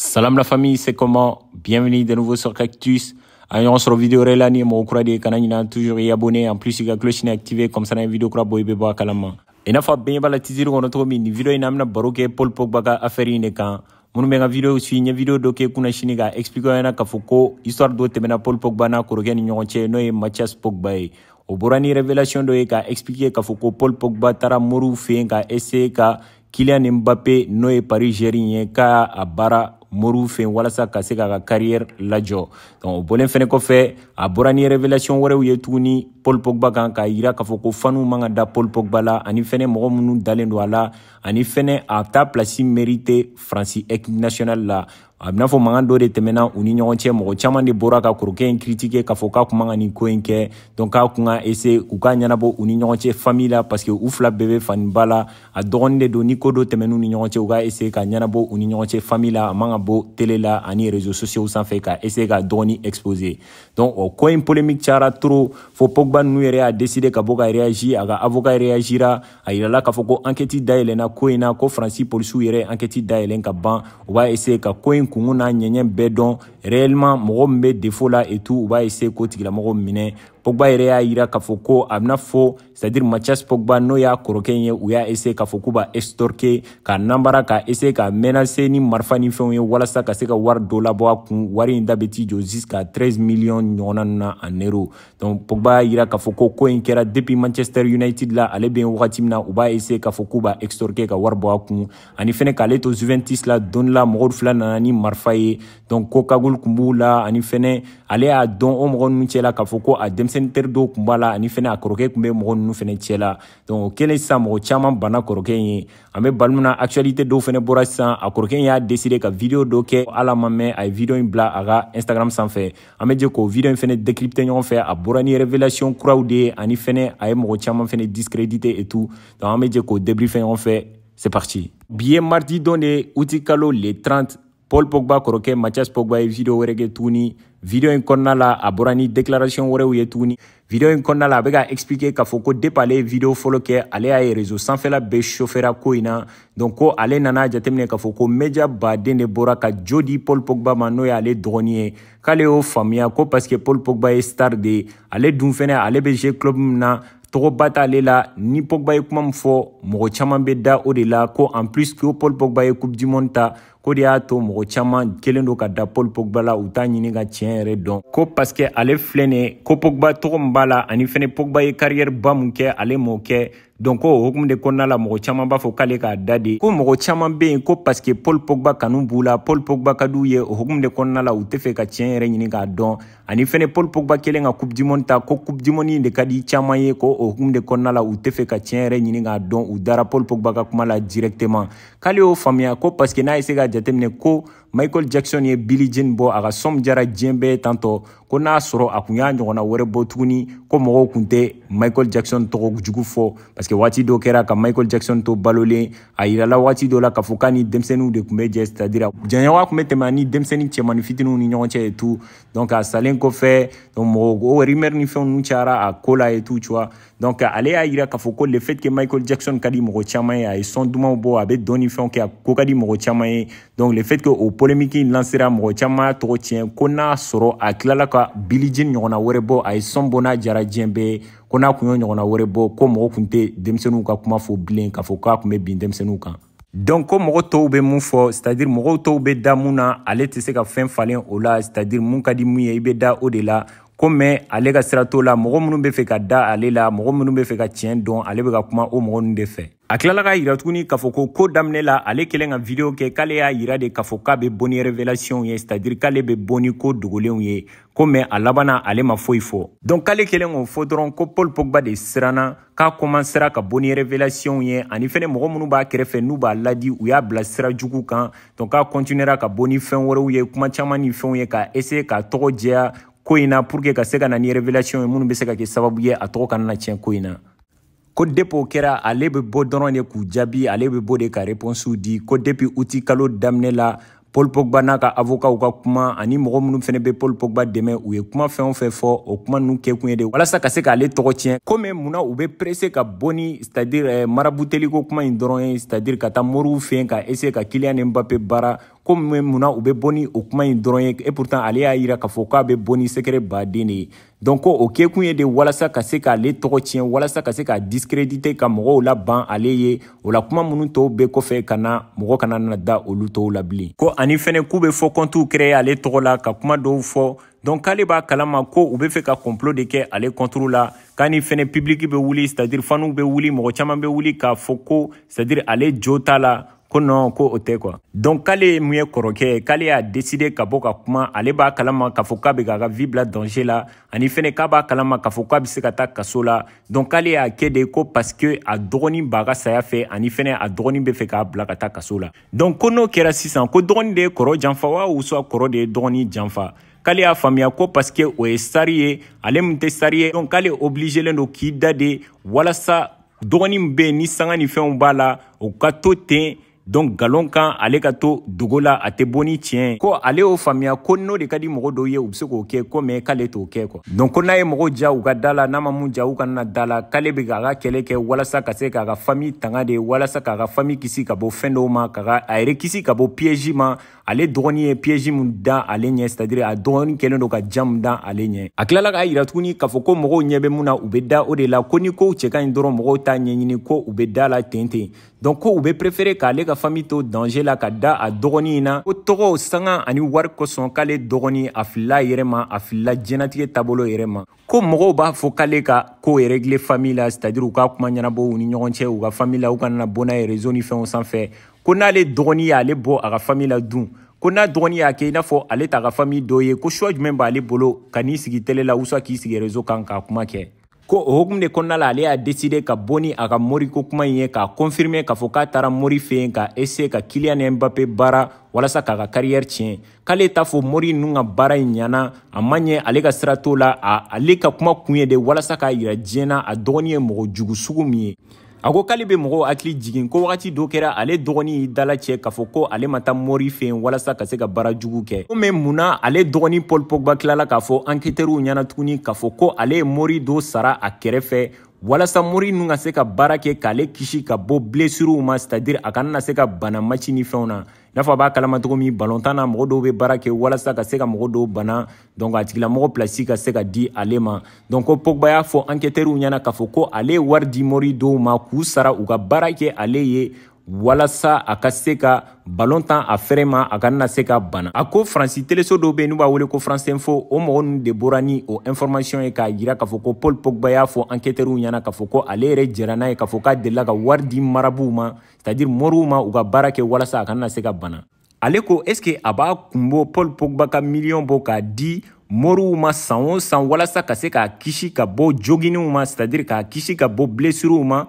Salam la famille, c'est comment Bienvenue de nouveau sur Cactus. Ayon sur vidéo relani mo kura de kana na toujours y abonné en plus i cloche ni activé comme ça la vidéo kura boy i bɛ Et n'a fa bien bala b'a la titiri kɔnɔ cogo vidéo in na an paul pogba ka affaire une de kan minnu bɛ vidéo aussi une vidéo dɔ kɛ kunna sini expliquer na k'a fɔ ko histoire paul pogba n'a ko ni ɲɔgɔn n'o e mathias pogba au o révélation dɔ ka expliquer k'a paul pogba tara moru fenga ka essayer ka Kylian mbappe n'o paris ka moriw fɛ walasa ka se k'a ka kariyɛri lajɔ donc o bɔlen fɛnɛ kɔfɛ a bɔra ni révélation wɛrɛw ye tuguni paul pogba kan k'a yira k'a fɔ ko fanu man ka da paul pogba la ani fɛnɛ mɔgɔ minnu dalen don a la ani fɛnɛ a ta plasi mérite faransi équipe nationale la a bɛna fɔ mankan dɔ de tɛmɛna u ni ɲɔgɔn cɛ mɔgɔ caaman de bɔra ka kɔrɔkɛ in kiritike k'a fɔ k'a kuma ka nin ko in kɛ donk k'a kun ka ese u k'a ɲɛnabɔ u ni ɲɔgɔn cɛ fami la parce u fila bɛɛ bɛ faniba la a dɔgɔni de don ni ko do tɛmɛn'u ni ɲɔgɔn cɛ u k'a ese ka ɲanabɔ u ni ɲɔgɔn cɛ fami la a man ka bɔ tele la ani réseau sociaux sanfɛ ka ese ka dɔgɔni expose donc o ko in polémique cara trop fo pogba nunu yɛrɛ y'a décidé ka bɔ ka réagi a ka avocat réagira a yirala k'a fɔ ko enquête dayɛlɛnna ko in na ko faransi polisiw yɛrɛ enquête dayɛlɛn ka ban u b'a essaye ka ko in kungun n'a ɲɛɲɛ bɛɛ dɔn réellement mɔgɔ min bɛ défaut la et tout u b'a essaye k'o tigilamɔgɔ minɛ pogba yɛrɛ y'a yira k'a fɔ ko a bena fɔ cestadire mathias pogba n'o y'a kɔrɔkɛ ye u y'a ese k'a fɔ k'u b'a estorke k'a nanbara k'a ese k'a menase ni marifa ni fɛnw ye walasa ka se ka wari dɔ labɔ a kun wari ɲi da be ti jɔ 13 millions ɲɔgɔnna ninnu na a nero donc pogba y'a yira k'a fɔ ko ko in kɛra depuis manchester united la ale bɛ yen wagati min na u b'a essaye k'a fɔ k'u b'a extorquer ka wari bɔ a kun ani fɛnɛ k'ale to juventus la dɔɔni la mɔgɔ fila nana ni marifa ye donc ko kagul kun b'u la ani fɛnɛ ale y'a dɔn o mɔgɔ ninnu cɛla k'a fɔ ko a denmisɛnnin teri dɔw kun b'a la ani fɛnɛ a kɔrɔkɛ kun bɛ mɔgɔ ninnu fɛnɛ cɛla donc o kɛlen sisan mɔgɔ caaman banna kɔrɔkɛ ye an be balimu na actualité dɔw fɛnɛ bɔra sisan a kɔrɔkɛ y'a deside ka video dɔ kɛ ala ma mɛn a ye video ɲi bila a ka instagram sanfɛ an be je k'o vidéo fait décrypter décrypté fait fɛ à bɔra révélation kuraw de ye ani fɛnɛ a ye mɔgɔ caman discrédité et tout donc an bɛ jɛ k'o débriefé ɲɔgɔn fait c'est parti Bien mardi donné, de les les 30 paul pogba kɔrɔkɛ mathias pogba vidéo video wɛrɛ kɛ video in kɔnɔna la a ni déclaration wɛrɛw ye tuguni video in kɔnɔna la a bɛ ka expliquer k'a fɔ ko depuis ale ye video fɔlɔ kɛ ale y'a ye réseau sanfɛla Donko na donc ko ale nana jateminɛ k'a fɔ ko média baden Boraka Jodi ka Paul Pogba ma n'o Dronier. Kaleo, Famia, ko parce que Paul Pogba est star de ale dun ale club min na tɔgɔba t'ale la ni Pogba ye kuma min fɔ mɔgɔ caman ko en plus ko Paul Pogba e coupe du monde ko de y'a to mɔgɔ caman kelen do ka da paul pogba la u t'a ɲini ka tiɲɛ yɛrɛ dɔn ko paske ale filɛ ne ko pogba tɔgɔ min b'a la ani fɛnɛ pogba ye kariyɛri ba mun kɛ ale m'o kɛ donc o hukumu de kɔnɔna la mɔgɔ caman b'a fɔ k'ale k'a da de ko mɔgɔ caman be yen ko paske paul pogba kanu b'u la paul pogba ka d'u ye o hukumu de kɔnɔna la u tɛ fɛ ka tiɲɛ yɛrɛ ɲini k'a dɔn ani fɛnɛ paul pogba kelen ka coupe dimɔni ta ko coupe dimɔni de ka di caaman ye ko o hukumu de kɔnɔna la u tɛ fɛ ka tiɲɛ yɛrɛ ɲini k'a dɔn u dara paul pogba ka kuma la directement k'ale y'o faamuya ko paske n'a ye se ka 안 됐고 michael jackson ye billy jean bɔ a ka sɔm jara diɲɛ bɛɛ tantɔ ko n'a sɔrɔ a kun y'a ɲɔgɔnna wɛrɛ bɔ tuguni ko mɔgɔw kun tɛ michael jackson tɔgɔ jugu fɔ parseke waati dɔ kɛra ka michael jackson to balolen a yirala waati dɔ la k'a fɔ k'a ni denmisɛnninw de kun bɛ jɛ cetadira janɲawa kun bɛ tɛmɛ ani denmisɛnnin cɛmani fitiniw ni ɲɔgɔn cɛ ye tu donc a salen kɔfɛ mɔgɔ o rimɛri ni fɛnw nu cayara a ko la ye tu cuwa donc ale y'a yira k'a fɔ ko le fait que michael jackson ka di mɔgɔ caaman ye a ye sɔn dumanw bɔ a be dɔni fɛnw kɛ a ko ka di mɔgɔ caaman ye donc le fait que o polémique in lancera mɔgɔ caman tɔgɔ tiɲɛ ko n'a sɔrɔ a tilala ka bilijini ɲɔgɔnna wɛrɛ bɔ a ye sɔnbɔnna jara diɲɛ bɛɛ ko n'a kun y'o ɲɔgɔnna wɛrɛ bɔ ko mɔgɔ kun tɛ denmisɛnninw ka kuma fɔ bilen k'a fɔ k'a kun bɛ bin denmisɛnninw kan donc ko mɔgɔ tɔw bɛ mun fɔ c'est à dire mɔgɔw tɔw bɛ da mun na ale tɛ se ka fɛn falen o la c'est à dire mun ka di mun ye i bɛ da o de la ko mɛn ale ka sira t'o la mɔgɔ minnu bɛ fɛ ka da ale la mɔgɔ minnu bɛ fɛ ka tiɲɛ dɔn ale bɛ ka kuma o mɔgɔ ninnu de fɛ a tilala k'a yira tuguni k'a fɔ ko ko daminɛ la ale kɛlen ka video kɛ k'ale y'a yira de k'a fɔ k'a bɛ bɔ ni révélation ye c'est à dire k'ale bɛ bɔ ni ko dogolenw ye ko mɛn a laban ale ma foyi fɔ donc k'ale kɛlen k'o fɔ dɔrɔn ko paul pogba de siranna k'a kɔmansera ka bɔ ni révélation ye ani fɛnɛ mɔgɔ minnu b'a kɛrɛfɛ n'u b'a ladi u y'a bila sira jugu kan donc k'a continuera ka bɔ ni fɛn wɛrɛw ye kuma caaman ni fɛnw ye ka essaye k'a tɔgɔ jɛya ko in na pour que ka se ka na ni révélation ye minnu be se ka kɛ sababu ye a tɔgɔ kana na tiɲɛ ko in na ko depi o kɛra ale be bɔ dɔrɔn de k'u jaabi ale be bɔ de ka réponsiw di ko depi uti kalo daminɛ la paul pogba n'a ka avokaw ka kuma ani mɔgɔ minnu fɛnɛ be paul pogba dɛmɛ u ye kuma fɛn o fɛn fɔ o kuma nunu kɛkun ye de walasa ka se k'ale tɔgɔ tiɲɛ komi munna u be perese ka bɔ ni cetadire eh, marabuteliko kuma ɲi dɔrɔn ye cetadire ka taa moriw fen ka ese ka kiliya ni bape baara comme munna u bɛ boni ni et pourtant aller à yira k'a be boni secret badini donc au o de walasa ka se k'ale tɔgɔ walasa ka discréditer ka la ban aller ou la kuma monuto tɔw bɛ kɔfɛ ka na kana na da la ko ani fene k'u bɛ fɔ kɔntiw créer aller tɔgɔ la ka kuma donc k'ale b'a kalama ko u bɛ ka complot de kɛ aller contre la k'a ni public be wuli c'est à dire fanu be wuli mɔgɔ chama be wuli k'a foko c'est à dire aller jota la ko nɔn ko o tɛ kuwa donk k'ale ye mun ye kɔrɔkɛ k'ale y'a deside ka bɔ ka kuma ale b'a kalama k'a fɔ k'a be k'a ka vi bila dange la ani fɛnɛ k'a b'a kalama k'a fɔ k'a be se ka taa kaso la donk k'ale y'a kɛ de ko paske a dɔgɔnin b'a ka saya fɛ ani fɛnɛ a dɔgɔnin be fɛ k'a bila ka taa kaso la donk ko n'o kɛra sisan ko dɔgɔnin de ye kɔrɔ janfa wa wusuwa kɔrɔ de ye dɔgɔnin janfa k'ale y'a faamuya ko paske o ye sari ye ale min tɛ sari ye donk k'ale obligelen do k'i da de walasa dɔgɔnin be ni sanga ni fɛnw b'a la o ka to ten donc galon kan ale ka to dogo la a tɛ bɔ ni tiɲɛ ko ale y'o faamuya ko n'o de ka di mɔgɔ dɔw ye u be se k'o kɛ ko mɛ e k'ale t'o kɛ kɔ donc ko n'a ye mɔgɔw ja u ka da la n'a ma mun ja u kana da la k'ale be k'a ka kɛlɛ kɛ walasa ka se k'a ka fami tanga de walasa k'a ka fami kisi ka bɔ fɛn dɔw ma k'a ka a yɛrɛ kisi ka bɔ piyɛzi ma ale dɔgɔnin ye piyeji min dan ale ɲɛ sadiri a dɔgɔnin kɛlen do ka jan min dan ale ɲɛ a kilala k'a yira tuguni k'a fɔ ko mɔgɔw ɲɛ bɛ mun na u be da o de la ko ni kow cɛ ka ɲi dɔrɔn mɔgɔw t'a ɲɛɲini ko u be da la ten ten donk ko u be prefere k'ale ka fami to dange la ka da a dɔgɔnin na ko tɔgɔ sanga ani wari kosɔn k'ale dɔgɔnin a filila yɛrɛ ma a filila jɛnatigɛ taabolo yɛrɛ ma ko mɔgɔw b'a fɔ k'ale ka ko regle fami la c'est à dire u ka kuma ɲɛnabɔ u ni ɲɔgɔn cɛ u ka fami la u kana na bɔna ye rezo ni fɛnw sanfɛ ko n'ale dɔgɔnin y'ale bɔ a ka fami la dun ko n'a dɔgɔnin y'a kɛ i n'a fɔ ale ta ka fami dɔ ye ko suwa jumɛn b'ale bolo ka n'i sigi tele la usa k'i sigi rezo kan k'a kuma kɛ ko o hokumu de kɔnɔna la ale y'a deside ka bɔ ni a ka mori ko kuma in ye k'a konfirime k'a fɔ k'a taara mori fɛ yen ka ese ka kiliyan ni mbape baara walasa k'a ka kariyɛri tiɲɛ k'ale t'a fɔ mori nu ka baara ɲi ɲana a ma ɲɛ ale ka sira t'o la ale ka kuma kun ye de walasa k'a yira diɲɛna a dɔgɔnin ye mɔgɔ jugu sugu min ye a ko k'ale bɛ mɔgɔw hakili jigin ko wagati dɔ kɛra ale dɔgɔnin y'i dala cɛ k'a fɔ ko ale ma taa mori fɛ yen walasa ka se ka baara jugu kɛ ko mɛ munna ale dɔgɔnin paul pogba tilala k'a fɔ ankɛtɛriw ɲɛna tuguni k'a fɔ ko ale ye mori dɔ sara a kɛrɛfɛ walasa mori nu ka se ka baara kɛ k'ale kisi ka bɔ bilesiriw ma c'est à dire a kana na se ka bana maci ni fɛnw na n'a fɔ a b'a kalama cogo min balontan na mɔgɔ dɔw bɛ baara kɛ walasa ka se ka mɔgɔ dɔw bana donc a tigilamɔgɔ pilasi ka se ka di ale ma donc ko pogba y'a fɔ ankɛtɛriw ɲɛna k'a fɔ ko ale ye wari di mori dɔw ma k'u sara u ka baara kɛ ale ye walasa a ka se ka balon tan a fɛrɛ ma a kana na se ka bana a ko faransi teleso dɔw be n'u b'a wele ko france info o mɔgɔ nunu de bora ni o informasiɔn ye k'a yira k'a fɔ ko paul pogba y'a fɔ ankɛtɛriw ɲɛna k'a fɔ ko ale yɛrɛ jɛra n'a ye k'a fɔ k'a delila ka wari di marabuw ma sadiri moriw ma u ka baara kɛ walasa a kana na se ka bana ale ko eske a b'a kunbo paul pogba ka miliyɔn bɔ k'a di moriw ma san o san walasa ka se k'a kisi ka bɔ joginiw ma sadiri k'a kisi ka bɔ bilesiruw ma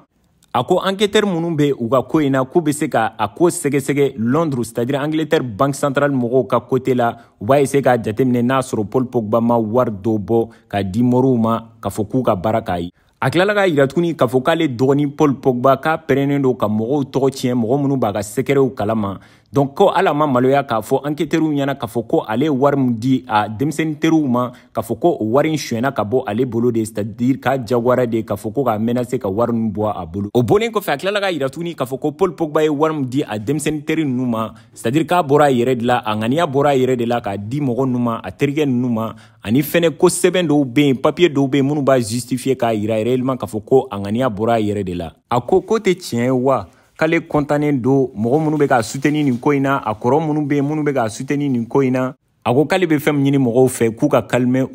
a ko enquêtɛr minnu be u ka ko in na k'u be se ka a ko sɛgɛsɛgɛ londres c'est-à-dire angleterre banke centrale mɔgɔw ka kote la u b'a ese k'a jateminɛ n'a sɔrɔ pol pogba ma wari dɔ bɔ ka di moriw ma k'a fɔ k'u ka baara k'a ye a kilala k'a yira tuguni k'a fɔ k'ale dɔgɔni pol pogba k'a pɛrɛnnen do ka mɔgɔw tɔgɔ tiɲɛ mɔgɔ minnu b'a ka sɛgɛrɛw kalama donc ko ala ma maloya k'a fo enquêteurs ɲɛna k'a fɔ ko ale ye wari di a demsen teriw ma k'a fɔ ko o wari ka bo ale bolo de c'est dire k'a jagoyara de k'a fɔ ko k'a menacer ka wari ninnu bɔ a bolo o bonnen ko a tilala ka yira tuni k'a fɔ ko paul pogba ye wari di a demsen teru ninnu ma c'est dire k'a bora a de la angania bora bɔra de la k'a di mɔgɔ ninnu ma a terigen ninnu ma ani fene ko sɛbɛn do be papier do be yen minnu b'a justifier k'a ira réellement k'a fɔ ko a ŋaniya bɔra de la a ko ko tɛ tiɲɛ wa k'ale kontane ndo mɔgɔ minnu bɛ ka suteni nin ko in na a kɔrɔ minnu bɛ minnu bɛ ka suteni nin ko in na a ko k'ale bɛ fɛn min k'u ka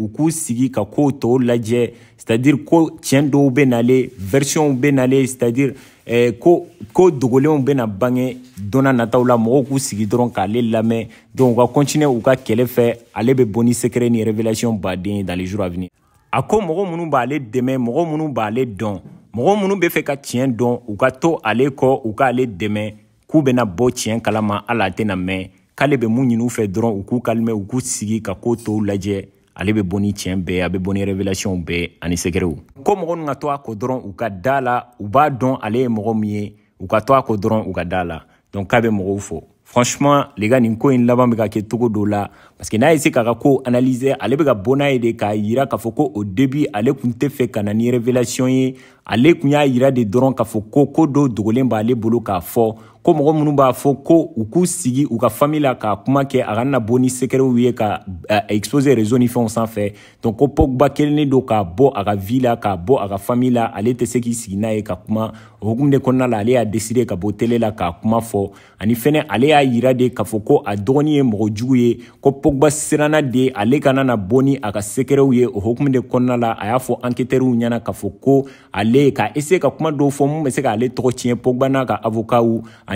u k'u sigi ka ko tɔw lajɛ c'est à dire ko tiɲɛ dɔw bɛ version bɛ nalen c'est à dire eh, ko ko dogolenw bɛ na bange don na nataw la mɔgɔw k'u sigi dɔrɔn k'ale lamɛn donc u ka continuer u ka kɛlɛ fɛ ale bɛ bɔ ni secret ni révélation baden dans les jours à venir a ko mɔgɔ minnu b'ale dɛmɛ mɔgɔ minnu b'ale dɔn mɔgɔ minnu bɛ fɛ ka tiɲɛ dɔn u ka to ale kɔ u k'ale dɛmɛ k'u bɛna bɔ tiɲɛ kalama hali a tɛna mɛn k'ale bɛ mun ɲini u fɛ dɔrɔn u k'u kalimɛ u k'u sigi ka ko tɔw lajɛ ale bɛ bɔ ni tiɲɛ bɛɛ a bɛ bɔ ni revelatiɔnw bɛɛ ani sɛgɛrɛw ko mɔgɔ nu ka to a kɔ dɔrɔn u ka daa la u b'a dɔn ale ye mɔgɔ min ye u ka to a kɔ dɔrɔn u ka daa la donk k'a bɛ mɔgɔw fɔ franchement les gars nin ko in laban bɛ ka kɛ cogo dɔ la parce que n'a ye se k'a ka ko analyser ale bɛ ka bɔ n'a ye de k'a yira k'a fɔ ko au début ale tun tɛ fɛ ka na ni révélation ye ale tun y'a yira de dɔrɔn k'a fɔ ko ko dɔ dogolen b'ale bolo k'a fɔ ko mɔgɔ minnu b'a fɔ ko u k'u sigi u ka fami la k'a kuma kɛ a kana na bɔ ni sekɛrɛw ye ka expose réseau ni fɛnw sanfɛ donc ko pogba kelennen don k'a bɔ a ka vi la k'a bɔ a ka fami la ale tɛ se k'i sigi n'a ye ka kuma o hukumu de kɔnɔna la ale y'a deside ka bɔ tele la k'a kuma fɔ ani fɛnɛ ale y'a yira de k'a fɔ ko a dɔgɔnin ye mɔgɔ jugu ye ko pogba siranna de ale kana na bɔ ni a ka sekɛrɛw ye o hukumu de kɔnɔna la a y'a fɔ anketɛriw ɲɛna k'a fɔ ko ale ka ese ka kuma dɔw fɔ mun bɛ se k'ale tɔgɔ tiɲɛ pogba n'a ka avokaw ani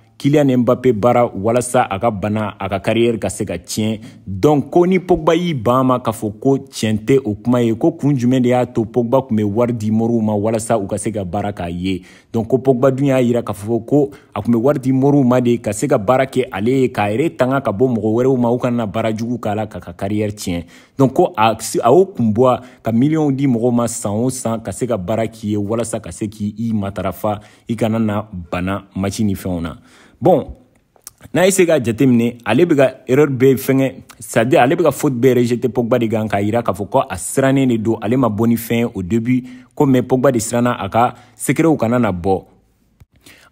Kylian Mbappé baara walasa a ka bana a ka carrière ka se ka tiɲɛ donc ko ni Pogba y'i ban ma k'a fɔ ko tiɲɛ tɛ o kuma ye ko kun jumɛn de y'a to Pogba tun bɛ wari di moriw ma walasa u ka se ka baara k'a ye donc ko Pogba dun y'a yira k'a fɔ ko a tun bɛ wari di moriw ma de ka se ka baara kɛ ale ye k'a yɛrɛ tanga ka bɔ mɔgɔ wɛrɛw ma u kana na baara jugu k'a la k'a ka carrière tiɲɛ donc ko a y'o kun bɔ ka miliyɔnw di mɔgɔw ma san o san ka se ka baara k'i ye walasa ka se k'i matarafa i kana na bana maci ni fɛnw na bon n'a ese ka jateminɛ ale bɛ ka erreur bɛɛ fɛngɛ sadi ale bɛ ka faute bɛɛ rejeté pogba de kan k'a yira k'a fɔ ko a sirannen de don ale ma bɔ ni fɛn ye au début ko mɛ pogba de siranna a ka sekɛrɛw kana na bɔ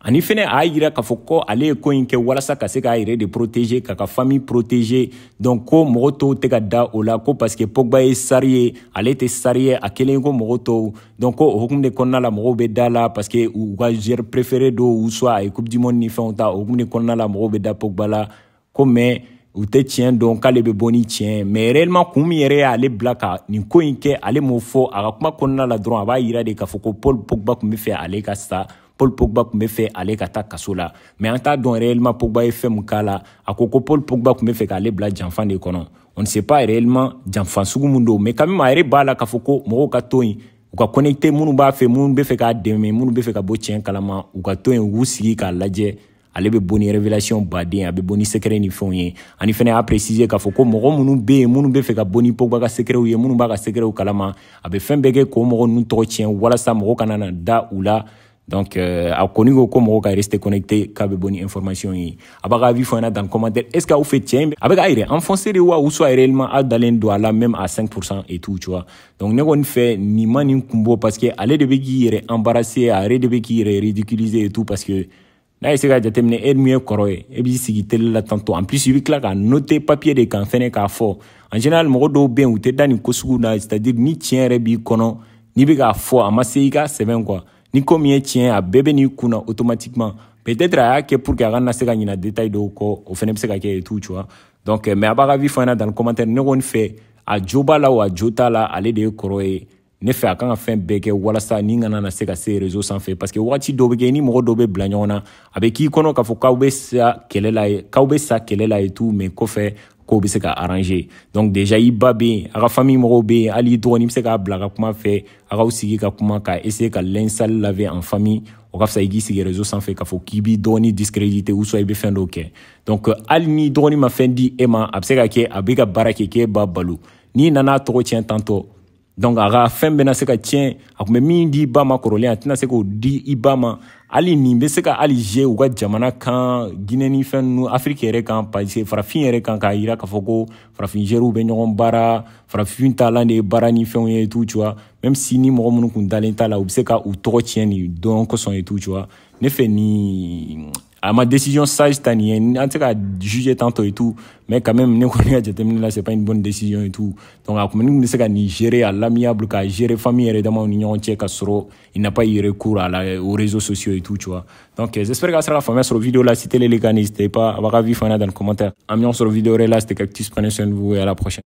ani fɛnɛ a y'a yira k'a fɔ ko ale ye ko ɲi kɛ walasa ka se k'a yɛrɛ de protege ka ka fami protege donc ko mɔgɔ tɔw tɛ ka da o la ko parske pogba ye sari ye ale tɛ sari ye a kelen ko mɔgɔ tɔw donc ko o hukumu de kɔnɔna la mɔgɔw bɛ da la parske u ka gere préféré do u soit a ye coupe du monde ni fɛnw ta o hukumu de kɔnɔna la mɔgɔw bɛ da pogba la ko mais u tɛ tiɲɛ dɔn k'ale bɛ bɔ ni tiɲɛ mais réellement kun min yɛrɛ y'ale bila ka nin ko in kɛ ale m'o fɔ a ka kuma kɔnɔna la dɔrɔn a b'a yira de k'a fɔ ko paul pogba tun bɛ fɛ ale ka sa Paul Pogba tun fait fɛ ale ka taa kaso la mɛ an t'a dɔn réellement Pogba ye fɛn mun k'a la a ko ko Paul Pogba tun fait fɛ k'ale bila janfan de kɔnɔ on ne sait pas réellement janfan sugu mun don mais quand même a yɛrɛ b'a la k'a fɔ ko mɔgɔw ka to yen u ka connecté minnu b'a fɛ minnu bɛ fɛ k'a dɛmɛ minnu be fɛ ka bɔ tiɲɛ kalama u ka to yen u k'u sigi k'a lajɛ ale ni révélation baden a bɛ ni secret ni fɛnw ye ani fana y'a préciser k'a fɔ ko mɔgɔ minnu bɛ yen minnu fɛ ka ni Pogba ka secretw ye minnu b'a ka secretw kalama a bɛ fɛn bɛɛ kɛ k'o mɔgɔ ninnu tɔgɔ tiɲɛ walasa mɔgɔ kana na da u la donc euh, a kɔni ko ko mɔgɔw ka connecté k'a bɛ bɔ ni information ye a b'a ka avis fɔ ɲɛna dans le commentaire est ce que aw fɛ tiɲɛ a bɛ k'a yɛrɛ enfoncé de wa ou soit réellement aw dalen don a la même à 5% et tout tu vois donc ne kɔni fɛ nin ma nin kun bɔ parce que ale de bɛ k'i yɛrɛ embarrasser a de bɛ k'i yɛrɛ ridiculiser et tout parce que n'a ye se ka jateminɛ e min ye kɔrɔ ye e b'i sigi tele la tantôt en plus i bɛ tila ka noter papier de kan fɛnɛ k'a fɔ en général mɔgɔ dɔw bɛ yen u tɛ da nin ko sugu la c'est à dire ni tiɲɛ yɛrɛ b'i kɔnɔ n'i bɛ k'a fɔ a ma se i ka sɛbɛn quoi ni ko min ye tiɲɛ a bɛɛ bɛ n'i kun automatiquement peut-être a y'a kɛ pour que a ka na se ka ɲina détail dɔw kɔ o fɛnɛ bɛ se ka kɛ et tout tu vois donc euh, mais a b'a ka vie fɔ an dans le commentaire ne kɔni fɛ a jo b'a la wa a jo t'a la ale de ye kɔrɔ ye ne fɛ a kan ka fɛn bɛɛ kɛ walasa ni kana na se ka se réseau sanfɛ parce que wagati dɔw bɛ kɛ ni mɔgɔ dɔw bɛ bila ɲɔgɔn na a bɛ k'i kɔnɔ k'a fɔ k'aw bɛ sa kɛlɛ la ye k'aw bɛ sa kɛlɛ la et tout mais kɔfɛ ko bɛ se ka arrange donc déjà i ba bɛ yen a ka famille mɔgɔw bɛ yen hali i dɔgɔnin bɛ se k'a bila ka kuma fɛ a k'aw sigi ka kuma ka essayer ka l'insali laver en famille o ka fisa i k'i sigi réseau sanfɛ k'a fɔ k'i b'i dɔgɔnin discrédité ou soit i bɛ fɛn dɔw kɛ donc hali euh, ni dɔgɔnin ma fɛn di e eh, ma a bɛ se ka kɛ a bɛ ka baara kɛ k'e ba balo n'i nana tɔgɔ tiɲɛ tantɔ donc a ka fɛn bɛna se ka tiɲɛ a tun bɛ min di i ba ma kɔrɔlen a tɛna se k'o di i ba ma Ali ni, bese ka ali je ou gwa djamana kan, gine ni fen nou Afrike rekan, pa di se fwara fin rekan ka Irak a foko, fwara fin jero ou ben yon baran, fwara fin talan de baran ni fen yon etou, tjwa. Mem si ni mwom moun kon dalen talan ou bese ka ou to tjen ni donon koson etou, tjwa. Ne fe ni... à ma décision sage t'as année, en tout cas, juger tantôt et tout, mais quand même, nous connaissons que terminé là, c'est pas une bonne décision et tout. Donc, à comme nous ne savons ni gérer à l'amiable, qu'à gérer famille, et on union entière, il n'a pas eu recours à la, aux réseaux sociaux et tout, tu vois. Donc, euh, j'espère que ça sera la famille sur la vidéo là. Si t'es les gars, n'hésitez pas à avoir avis dans le commentaire. Amiens sur la vidéo là, c'était Cactus, prenez soin de vous et à la prochaine.